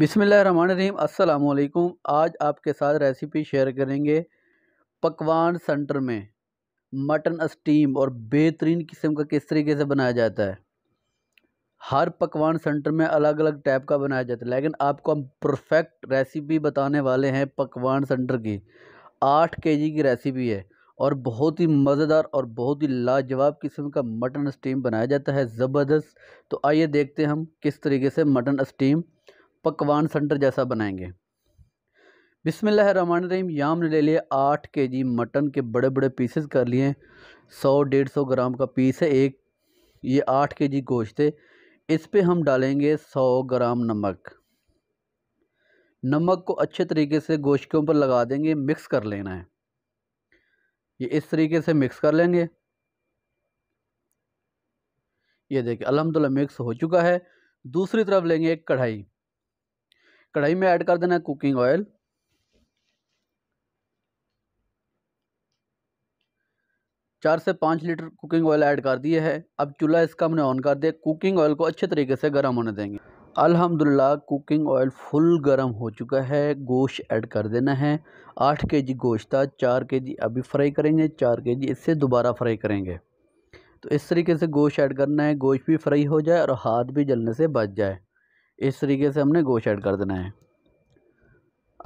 अस्सलाम वालेकुम आज आपके साथ रेसिपी शेयर करेंगे पकवान सेंटर में मटन स्टीम और बेहतरीन किस्म का किस तरीके से बनाया जाता है हर पकवान सेंटर में अलग अलग टाइप का बनाया जाता है लेकिन आपको हम परफेक्ट रेसिपी बताने वाले हैं पकवान सेंटर की आठ के जी की रेसिपी है और बहुत ही मज़ेदार और बहुत ही लाजवाब किस्म का मटन स्टीम बनाया जाता है ज़बरदस्त तो आइए देखते हैं हम किस तरीके से मटन स्टीम पकवान सेंटर जैसा बनाएंगे रहीम याम ने ले लिए आठ के जी मटन के बड़े बड़े पीसेस कर लिए सौ डेढ़ सौ ग्राम का पीस है एक ये आठ के जी गोश्त है इस पर हम डालेंगे सौ ग्राम नमक नमक को अच्छे तरीके से गोश्त के ऊपर लगा देंगे मिक्स कर लेना है ये इस तरीके से मिक्स कर लेंगे ये देखिए अलहमदिल्ला मिक्स हो चुका है दूसरी तरफ लेंगे एक कढ़ाई कढ़ाई में ऐड कर देना है कुकिंग ऑयल चार से पाँच लीटर कुकिंग ऑयल ऐड कर दिए है अब चूल्हा इसका हमने ऑन कर दिया कुकिंग ऑयल को अच्छे तरीके से गर्म होने देंगे अल्हम्दुलिल्लाह कुकिंग ऑयल फुल गर्म हो चुका है गोश्त ऐड कर देना है आठ के जी गोश्त था चार के जी अभी फ्राई करेंगे चार के जी इससे दोबारा फ्राई करेंगे तो इस तरीके से गोश्त ऐड करना है गोश्त भी फ्राई हो जाए और हाथ भी जलने से बच जाए इस तरीके से हमने गोश्त ऐड कर देना है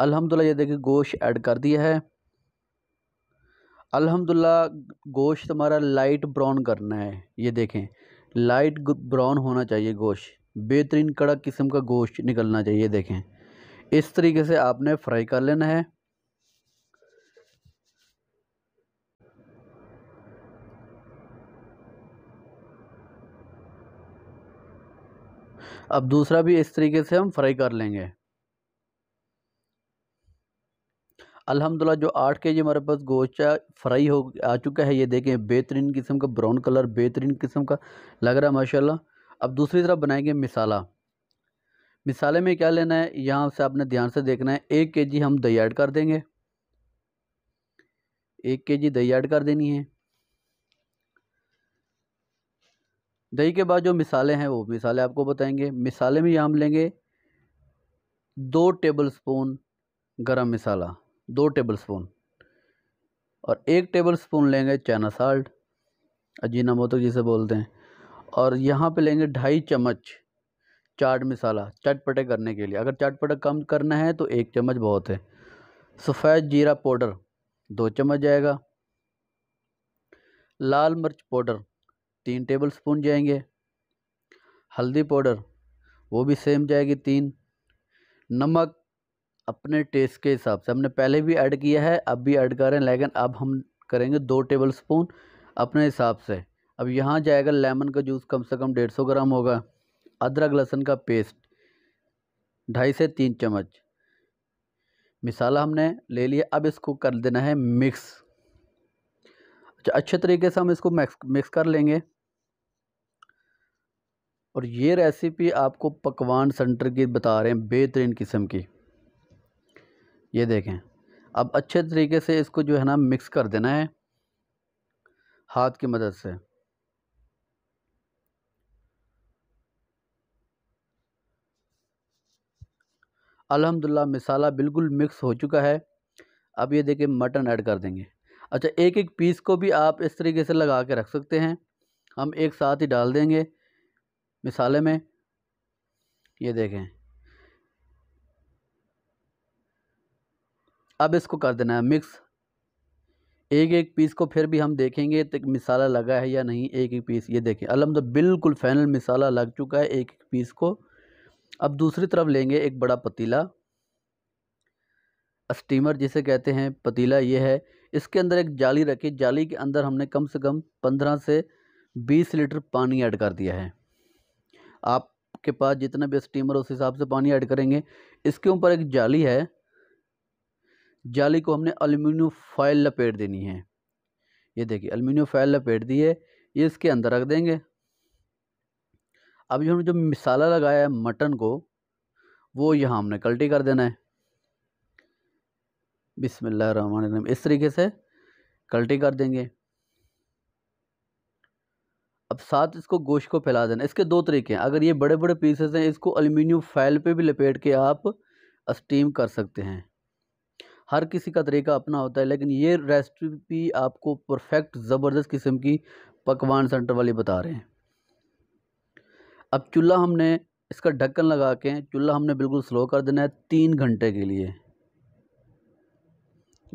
अल्हम्दुलिल्लाह ये देखिए गोश्त ऐड कर दिया है अल्हम्दुलिल्लाह गोश्त हमारा लाइट ब्राउन करना है ये देखें लाइट ब्राउन होना चाहिए गोश्त बेहतरीन कड़क किस्म का गोश्त निकलना चाहिए देखें इस तरीके से आपने फ्राई कर लेना है अब दूसरा भी इस तरीके से हम फ्राई कर लेंगे अल्हम्दुलिल्लाह जो आठ के जी हमारे पास गोश्त फ्राई हो आ चुका है ये देखें बेहतरीन किस्म का ब्राउन कलर बेहतरीन किस्म का लग रहा है माशाल्लाह अब दूसरी तरफ बनाएंगे मिसाला मिसाले में क्या लेना है यहाँ से आपने ध्यान से देखना है एक के जी हम दही ऐड कर देंगे एक के जी दही ऐड कर देनी है दही के बाद जो मिसालें हैं वो मिसालें आपको बताएंगे मिसाले में यहाँ हम लेंगे दो टेबल स्पून गर्म मसाला दो टेबल स्पून और एक टेबल स्पून लेंगे चाइना साल्ट अजीना मोतो जिसे बोलते हैं और यहाँ पे लेंगे ढाई चम्मच चाट मसाला चटपटे करने के लिए अगर चटपटा कम करना है तो एक चम्मच बहुत है सफ़ेद जीरा पाउडर दो चम्मच जाएगा लाल मिर्च पाउडर तीन टेबल स्पून जाएंगे हल्दी पाउडर वो भी सेम जाएगी तीन नमक अपने टेस्ट के हिसाब से हमने पहले भी ऐड किया है अब भी ऐड कर रहे हैं लेकिन अब हम करेंगे दो टेबल स्पून अपने हिसाब से अब यहाँ जाएगा लेमन का जूस कम से कम डेढ़ सौ ग्राम होगा अदरक लहसुन का पेस्ट ढाई से तीन चम्मच मिसाला हमने ले लिया अब इसको कर देना है मिक्स अच्छा अच्छे तरीके से हम इसको मिक्स मिक्स कर लेंगे और ये रेसिपी आपको पकवान सेंटर की बता रहे हैं बेहतरीन किस्म की ये देखें अब अच्छे तरीके से इसको जो है ना मिक्स कर देना है हाथ की मदद से अल्हम्दुलिल्लाह मिसाला बिल्कुल मिक्स हो चुका है अब ये देखें मटन ऐड कर देंगे अच्छा एक एक पीस को भी आप इस तरीके से लगा के रख सकते हैं हम एक साथ ही डाल देंगे मिसाले में ये देखें अब इसको कर देना है मिक्स एक एक पीस को फिर भी हम देखेंगे तो मिसाला लगा है या नहीं एक एक पीस ये देखें अलहमद बिल्कुल फाइनल मिसाला लग चुका है एक एक पीस को अब दूसरी तरफ लेंगे एक बड़ा पतीला स्टीमर जिसे कहते हैं पतीला ये है इसके अंदर एक जाली रखी जाली के अंदर हमने कम से कम पंद्रह से बीस लीटर पानी ऐड कर दिया है आपके पास जितना भी स्टीमर उस हिसाब से पानी ऐड करेंगे इसके ऊपर एक जाली है जाली को हमने अलूमिनियम फाइल लपेट देनी है ये देखिए अलूमिनियम फाइल लपेट दी है ये इसके अंदर रख देंगे अब जो हमने जो मिसाला लगाया है मटन को वो यहाँ हमने कल्टी कर देना है बिसमिल्ल इस तरीके से कल्टी कर देंगे अब साथ इसको गोश्त को फैला देना इसके दो तरीके हैं अगर ये बड़े बड़े पीसेस हैं इसको अल्मीनियम फाइल पे भी लपेट के आप स्टीम कर सकते हैं हर किसी का तरीका अपना होता है लेकिन ये रेसिपी आपको परफेक्ट ज़बरदस्त किस्म की पकवान सेंटर वाली बता रहे हैं अब चूल्हा हमने इसका ढक्कन लगा के चूल्हा हमने बिल्कुल स्लो कर देना है तीन घंटे के लिए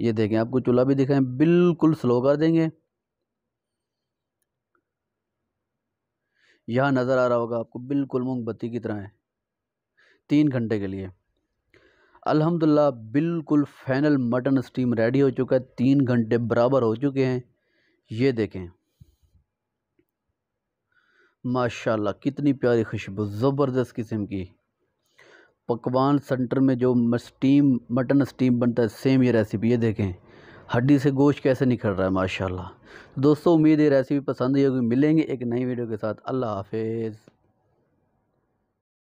ये देखें आपको चूल्हा भी दिखाएं बिल्कुल स्लो कर देंगे यह नज़र आ रहा होगा आपको बिल्कुल मोमबत्ती की तरह है तीन घंटे के लिए अल्हम्दुलिल्लाह बिल्कुल फाइनल मटन स्टीम रेडी हो चुका है तीन घंटे बराबर हो चुके हैं ये देखें माशाल्लाह कितनी प्यारी खुशबू ज़बरदस्त किस्म की पकवान सेंटर में जो स्टीम मटन स्टीम बनता है सेम ये रेसिपी ये देखें हड्डी से गोश्त कैसे निकल रहा है माशाल्लाह दोस्तों उम्मीद है रेसिपी पसंद ही होगी मिलेंगे एक नई वीडियो के साथ अल्लाह हाफिज़